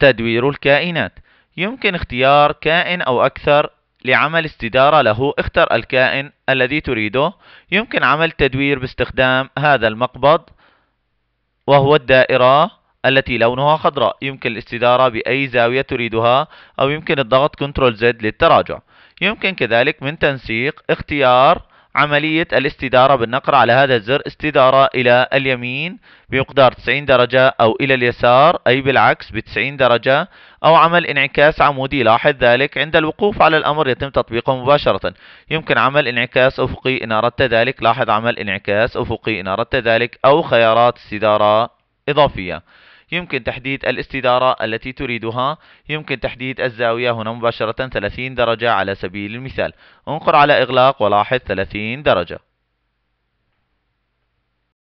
تدوير الكائنات يمكن اختيار كائن أو أكثر لعمل استدارة له اختر الكائن الذي تريده يمكن عمل تدوير باستخدام هذا المقبض وهو الدائرة التي لونها خضراء يمكن الاستدارة بأي زاوية تريدها أو يمكن الضغط Ctrl Z للتراجع يمكن كذلك من تنسيق اختيار عملية الاستدارة بالنقر على هذا الزر استدارة إلى اليمين بمقدار 90 درجة أو إلى اليسار أي بالعكس ب 90 درجة أو عمل انعكاس عمودي لاحظ ذلك عند الوقوف على الأمر يتم تطبيقه مباشرة يمكن عمل انعكاس أفقي إن أردت ذلك لاحظ عمل انعكاس أفقي إن أردت ذلك أو خيارات استدارة إضافية يمكن تحديد الاستدارة التي تريدها يمكن تحديد الزاوية هنا مباشرة 30 درجة على سبيل المثال انقر على إغلاق ولاحظ 30 درجة